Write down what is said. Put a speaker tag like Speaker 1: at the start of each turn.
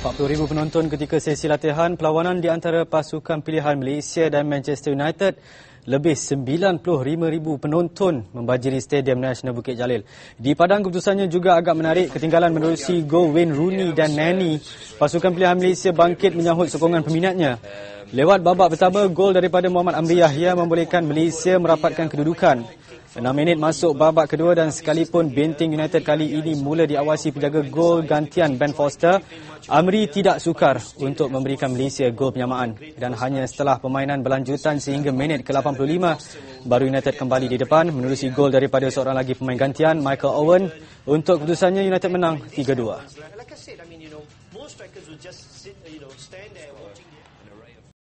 Speaker 1: ribu penonton ketika sesi latihan perlawanan di antara pasukan pilihan Malaysia dan Manchester United lebih ribu penonton membajiri Stadium Nasional Bukit Jalil. Di padang keputusannya juga agak menarik ketinggalan menerusi Go Wayne Rooney dan Nani. Pasukan pilihan Malaysia bangkit menyahut sokongan peminatnya. Lewat babak pertama, gol daripada Muhammad Amri Yahya membolehkan Malaysia merapatkan kedudukan. 6 minit masuk babak kedua dan sekalipun Binting United kali ini mula diawasi penjaga gol gantian Ben Foster, Amri tidak sukar untuk memberikan Malaysia gol penyamaan dan hanya setelah permainan berlanjutan sehingga minit ke-85 baru United kembali di depan menerusi gol daripada seorang lagi pemain gantian Michael Owen untuk keputusannya United menang 3-2. Like I
Speaker 2: said, I mean, you know, most